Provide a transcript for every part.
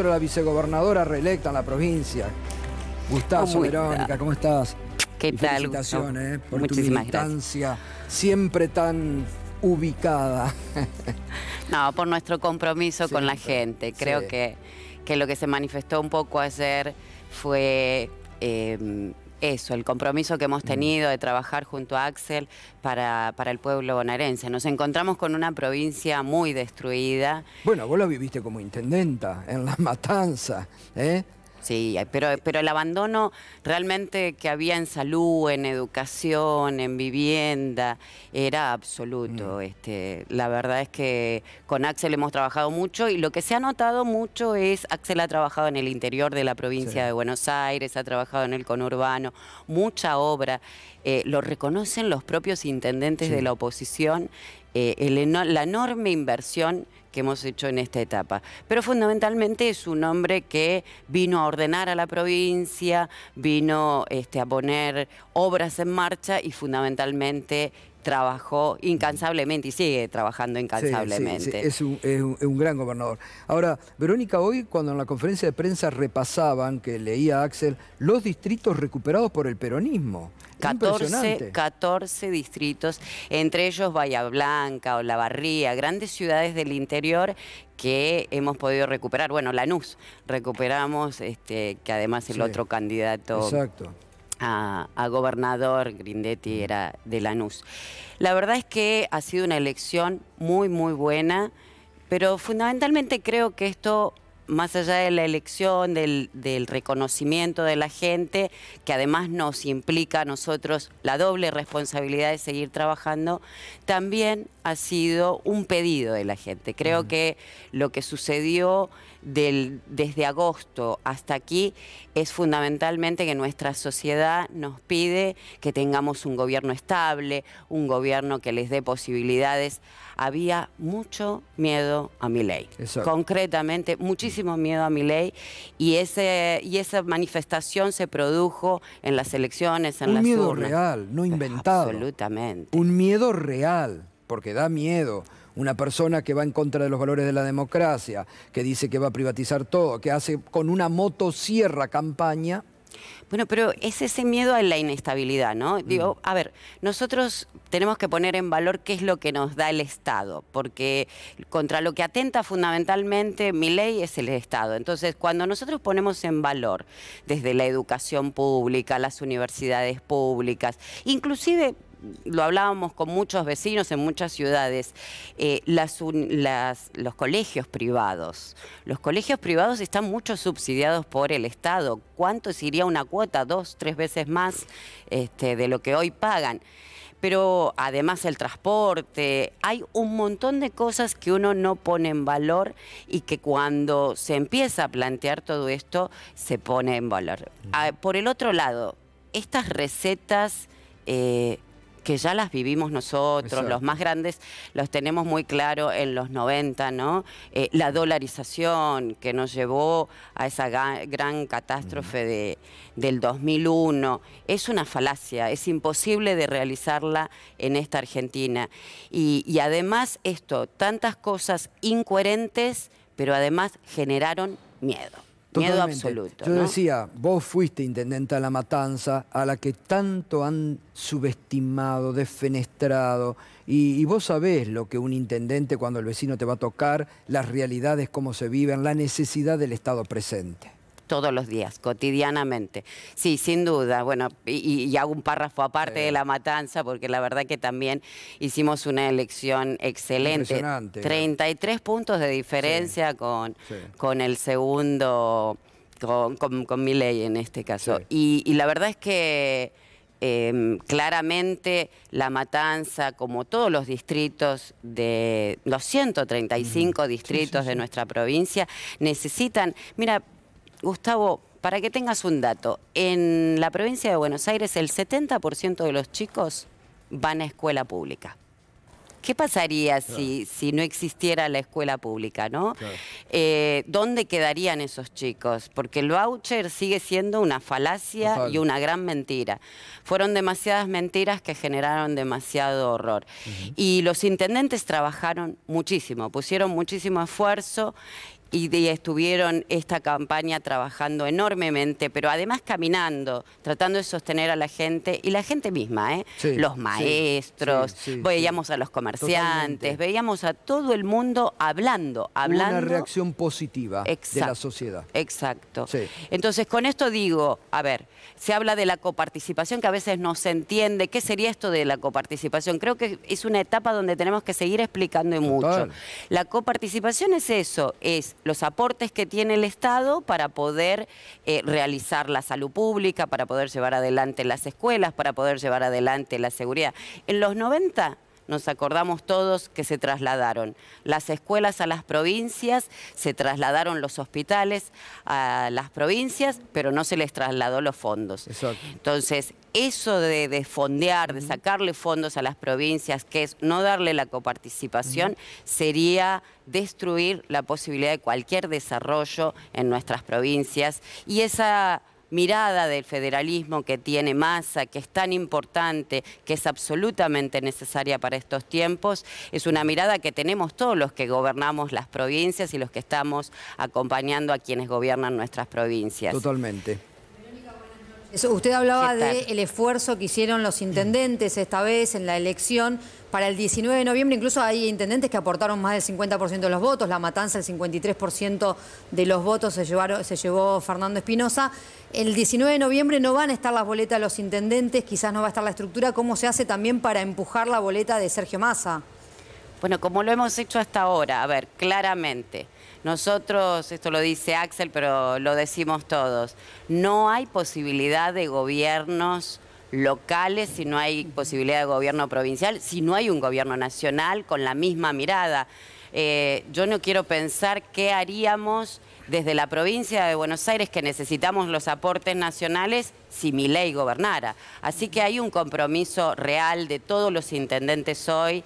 la vicegobernadora reelecta en la provincia. Gustavo, Verónica, ¿cómo estás? ¿Qué tal? Felicitaciones eh, por tu siempre tan ubicada. no, por nuestro compromiso con la gente. Creo que, que lo que se manifestó un poco ayer fue eh, eso, el compromiso que hemos tenido de trabajar junto a Axel para, el pueblo bonaerense. Nos encontramos con una provincia muy destruida. Bueno, vos la viviste como intendenta en la matanza, ¿eh? Sí, pero, pero el abandono realmente que había en salud, en educación, en vivienda, era absoluto. Mm. Este, la verdad es que con Axel hemos trabajado mucho y lo que se ha notado mucho es, Axel ha trabajado en el interior de la provincia de Buenos Aires, ha trabajado en el conurbano, mucha obra. Eh, lo reconocen los propios intendentes de la oposición eh, la enorme inversión que hemos hecho en esta etapa. Pero fundamentalmente es un hombre que vino a ordenar a la provincia, vino este, a poner obras en marcha y fundamentalmente trabajó incansablemente y sigue trabajando incansablemente. Es, un, gran gobernador. Ahora, Verónica, hoy cuando en la conferencia de prensa repasaban, que leía Axel, los distritos recuperados por el peronismo. 14, 14 distritos, entre ellos Bahía Blanca, Olavarría, grandes ciudades del interior que hemos podido recuperar. Bueno, Lanús recuperamos, este, que además el otro candidato... Exacto a, gobernador, Grindetti mm. era de Lanús. La verdad es que ha sido una elección muy, muy buena, pero fundamentalmente creo que esto, más allá de la elección, del, del reconocimiento de la gente, que además nos implica a nosotros la doble responsabilidad de seguir trabajando, también ha sido un pedido de la gente. Creo que lo que sucedió del, desde agosto hasta aquí es fundamentalmente que nuestra sociedad nos pide que tengamos un gobierno estable, un gobierno que les dé posibilidades. Había mucho miedo a mi ley, concretamente muchísimo miedo a mi ley y, ese, y esa manifestación se produjo en las elecciones, en las urnas. Un miedo real, no inventado. Absolutamente. Un miedo real porque da miedo. Una persona que va en contra de los valores de la democracia, que dice que va a privatizar todo, que hace con una motosierra campaña. Bueno, pero es ese miedo a la inestabilidad, ¿no? Mm. Digo, a ver, nosotros tenemos que poner en valor qué es lo que nos da el Estado, porque contra lo que atenta fundamentalmente mi ley es el Estado. Entonces, cuando nosotros ponemos en valor desde la educación pública, las universidades públicas, inclusive lo hablábamos con muchos vecinos en muchas ciudades, eh, los colegios privados. Los colegios privados están mucho subsidiados por el Estado. ¿Cuánto sería una cuota? Dos, tres veces más este, de lo que hoy pagan pero además el transporte, hay un montón de cosas que uno no pone en valor y que cuando se empieza a plantear todo esto se pone en valor. Ah, por el otro lado, estas recetas eh, que ya las vivimos nosotros, los más grandes los tenemos muy claro en los 90, ¿no? Eh, la dolarización que nos llevó a esa gran catástrofe de, del 2001, es una falacia, es imposible de realizarla en esta Argentina. y además esto, tantas cosas incoherentes, pero además generaron miedo absoluto. Yo decía, vos fuiste intendente de la matanza a la que tanto han subestimado, desfenestrado, y, y, vos sabés lo que un intendente cuando el vecino te va a tocar, las realidades, cómo se viven, la necesidad del Estado presente todos los días, cotidianamente. Sí, sin duda. Bueno, y, hago un párrafo aparte de la matanza, porque la verdad que también hicimos una elección excelente. 33 puntos de diferencia Con, con el segundo, con, mi ley en este caso. Y, la verdad es que... Em, claramente la matanza, como todos los distritos de los 135 distritos de nuestra provincia, necesitan, mira, Gustavo, para que tengas un dato, en la provincia de Buenos Aires el 70% de los chicos van a escuela pública. ¿Qué pasaría si, no existiera la escuela pública, no? Eh, ¿Dónde quedarían esos chicos? Porque el voucher sigue siendo una falacia y una gran mentira. Fueron demasiadas mentiras que generaron demasiado horror. Y los intendentes trabajaron muchísimo, pusieron muchísimo esfuerzo y estuvieron esta campaña trabajando enormemente, pero además caminando, tratando de sostener a la gente y la gente misma, ¿eh? los maestros, veíamos a los comerciantes, veíamos a todo el mundo hablando, hablando. Una reacción positiva de la sociedad. Exacto. Entonces, con esto digo, a ver, se habla de la coparticipación que a veces no se entiende. ¿Qué sería esto de la coparticipación? Creo que es una etapa donde tenemos que seguir explicando y mucho. La coparticipación es eso, es los aportes que tiene el Estado para poder eh, realizar la salud pública, para poder llevar adelante las escuelas, para poder llevar adelante la seguridad. En los 90 nos acordamos todos que se trasladaron las escuelas a las provincias, se trasladaron los hospitales a las provincias, pero no se les trasladó los fondos. Entonces, eso de, de fondear, de sacarle fondos a las provincias, que es no darle la coparticipación, sería destruir la posibilidad de cualquier desarrollo en nuestras provincias. Y esa mirada del federalismo que tiene masa, que es tan importante, que es absolutamente necesaria para estos tiempos, es una mirada que tenemos todos los que gobernamos las provincias y los que estamos acompañando a quienes gobiernan nuestras provincias. Totalmente usted hablaba del esfuerzo que hicieron los intendentes esta vez en la elección para el 19 de noviembre. Incluso hay intendentes que aportaron más del 50% de los votos. La matanza, el 53% de los votos se, se llevó Fernando Espinosa. El 19 de noviembre no van a estar las boletas de los intendentes, quizás no va a estar la estructura. ¿Cómo se hace también para empujar la boleta de Sergio Massa? Bueno, como lo hemos hecho hasta ahora, a ver, claramente, nosotros, esto lo dice Axel, pero lo decimos todos, no hay posibilidad de gobiernos locales, si no hay posibilidad de gobierno provincial, si no hay un gobierno nacional con la misma mirada. Eh, yo no quiero pensar qué haríamos desde la provincia de Buenos Aires que necesitamos los aportes nacionales si mi ley gobernara. Así que hay un compromiso real de todos los intendentes hoy,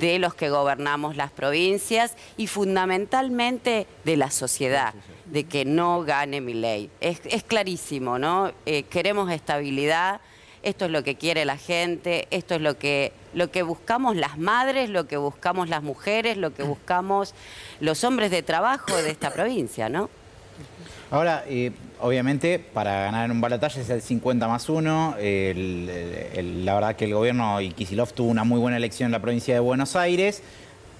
de los que gobernamos las provincias y fundamentalmente de la sociedad, de que no gane mi ley. Es, clarísimo, ¿no? Eh, queremos estabilidad, esto es lo que quiere la gente, esto es lo que lo que buscamos las madres, lo que buscamos las mujeres, lo que buscamos los hombres de trabajo de esta provincia, ¿no? Ahora, eh, obviamente, para ganar en un balotaje es el 50 más 1. la verdad que el gobierno y Kisilov tuvo una muy buena elección en la provincia de Buenos Aires,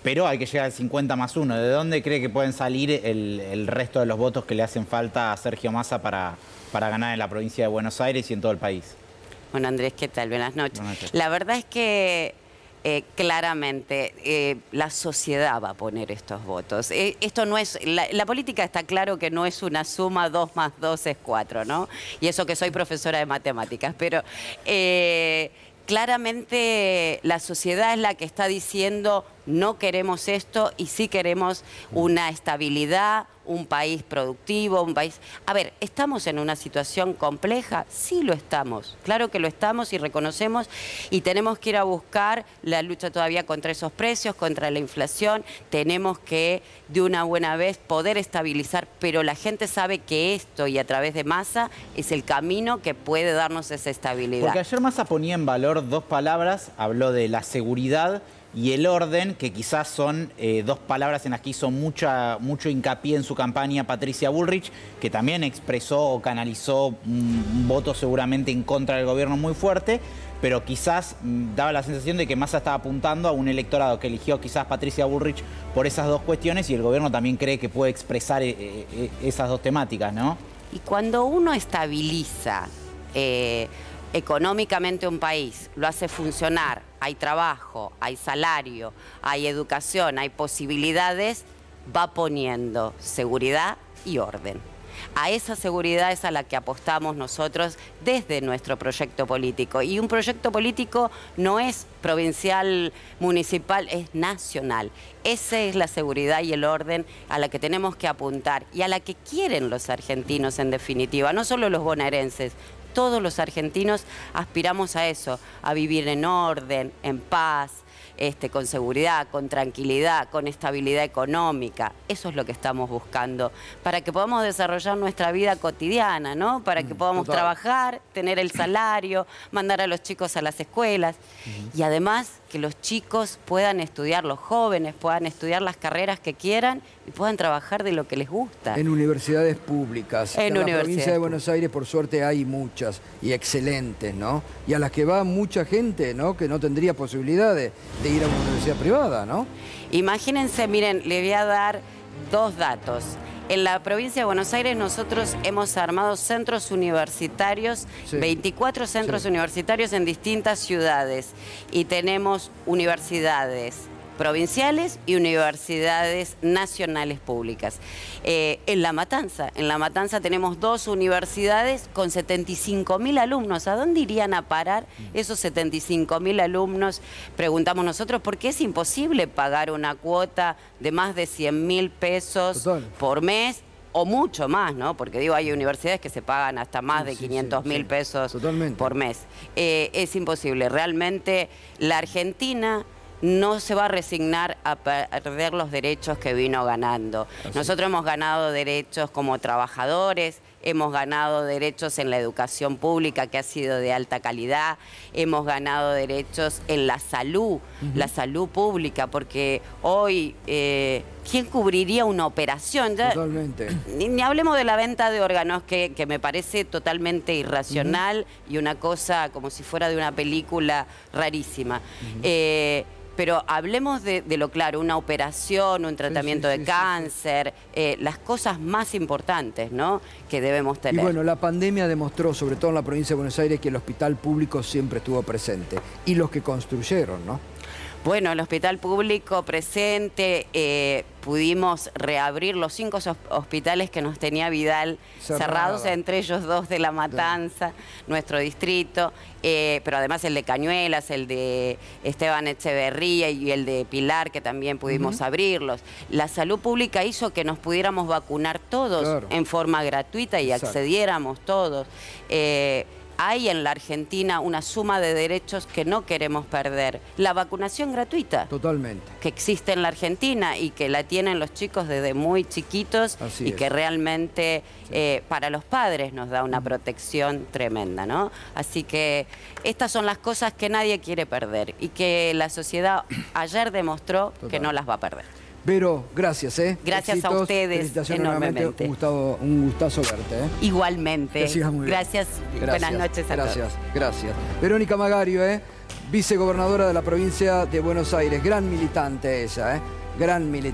pero hay que llegar al 50 más 1. ¿De dónde cree que pueden salir el, el resto de los votos que le hacen falta a Sergio Massa para, para ganar en la provincia de Buenos Aires y en todo el país? Bueno, Andrés, ¿qué tal? Buenas noches. La verdad es que eh, claramente eh, la sociedad va a poner estos votos. Eh, esto no es la, política está claro que no es una suma 2 más 2 es 4, ¿no? Y eso que soy profesora de matemáticas, pero claramente la sociedad es la que está diciendo no queremos esto y sí queremos una estabilidad, un país productivo, un país... A ver, ¿estamos en una situación compleja? Sí lo estamos, claro que lo estamos y reconocemos y tenemos que ir a buscar la lucha todavía contra esos precios, contra la inflación, tenemos que de una buena vez poder estabilizar, pero la gente sabe que esto y a través de masa es el camino que puede darnos esa estabilidad. Porque ayer Massa ponía en valor dos palabras, habló de la seguridad y el orden, que quizás son eh, dos palabras en las que hizo mucha, mucho hincapié en su campaña Patricia Bullrich, que también expresó o canalizó un voto seguramente en contra del gobierno muy fuerte, pero quizás mm, daba la sensación de que Massa estaba apuntando a un electorado que eligió quizás Patricia Bullrich por esas dos cuestiones y el gobierno también cree que puede expresar eh, eh, esas dos temáticas, ¿no? Y cuando uno estabiliza económicamente un país, lo hace funcionar, hay trabajo, hay salario, hay educación, hay posibilidades, va poniendo seguridad y orden. A esa seguridad es a la que apostamos nosotros desde nuestro proyecto político. Y un proyecto político no es provincial, municipal, es nacional. Esa es la seguridad y el orden a la que tenemos que apuntar y a la que quieren los argentinos en definitiva, no solo los bonaerenses, todos los argentinos aspiramos a eso, a vivir en orden, en paz, este, con seguridad, con tranquilidad, con estabilidad económica. Eso es lo que estamos buscando, para que podamos desarrollar nuestra vida cotidiana, ¿no? Para que mm, podamos trabajar, tener el salario, mandar a los chicos a las escuelas y además que los chicos puedan estudiar, los jóvenes puedan estudiar las carreras que quieran y puedan trabajar de lo que les gusta. En universidades públicas. En, en la provincia de Buenos Aires, por suerte, hay muchas y excelentes, ¿no? Y a las que va mucha gente, ¿no? Que no tendría posibilidades de ir a una universidad privada, ¿no? Imagínense, miren, le voy a dar dos datos. En la provincia de Buenos Aires nosotros hemos armado centros universitarios, 24 centros universitarios en distintas ciudades y tenemos universidades, provinciales y universidades nacionales públicas. Eh, en La Matanza, en La Matanza tenemos dos universidades con 75.000 alumnos. ¿A dónde irían a parar esos 75.000 alumnos? Preguntamos nosotros, porque es imposible pagar una cuota de más de 100.000 pesos por mes o mucho más, ¿no? Porque digo, hay universidades que se pagan hasta más de 500 mil pesos por mes. Eh, es imposible. Realmente la Argentina no se va a resignar a perder los derechos que vino ganando. Nosotros hemos ganado derechos como trabajadores, hemos ganado derechos en la educación pública que ha sido de alta calidad, hemos ganado derechos en la salud, la salud pública, porque hoy, eh, ¿quién cubriría una operación? totalmente. Ni, hablemos de la venta de órganos, que, me parece totalmente irracional y una cosa como si fuera de una película rarísima pero hablemos de, lo claro, una operación, un tratamiento de cáncer, eh, las cosas más importantes ¿no? que debemos tener. Y bueno, la pandemia demostró, sobre todo en la provincia de Buenos Aires, que el hospital público siempre estuvo presente, y los que construyeron, ¿no? Bueno, el hospital público presente, eh, pudimos reabrir los cinco hospitales que nos tenía Vidal cerrados, entre ellos dos de La Matanza, nuestro distrito, eh, pero además el de Cañuelas, el de Esteban Echeverría y el de Pilar, que también pudimos abrirlos. La salud pública hizo que nos pudiéramos vacunar todos en forma gratuita y accediéramos todos. Eh, hay en la Argentina una suma de derechos que no queremos perder. La vacunación gratuita. Totalmente. Que existe en la Argentina y que la tienen los chicos desde muy chiquitos y que realmente eh, para los padres nos da una mm. protección tremenda, ¿no? Así que estas son las cosas que nadie quiere perder y que la sociedad ayer demostró que no las va a perder. Vero, gracias, ¿eh? Gracias a ustedes. Enormemente. Un, un, gustazo verte, ¿eh? Igualmente. gracias. Buenas noches a gracias. todos. Gracias, gracias. Verónica Magario, ¿eh? Vicegobernadora de la provincia de Buenos Aires. Gran militante ella, ¿eh? Gran militante.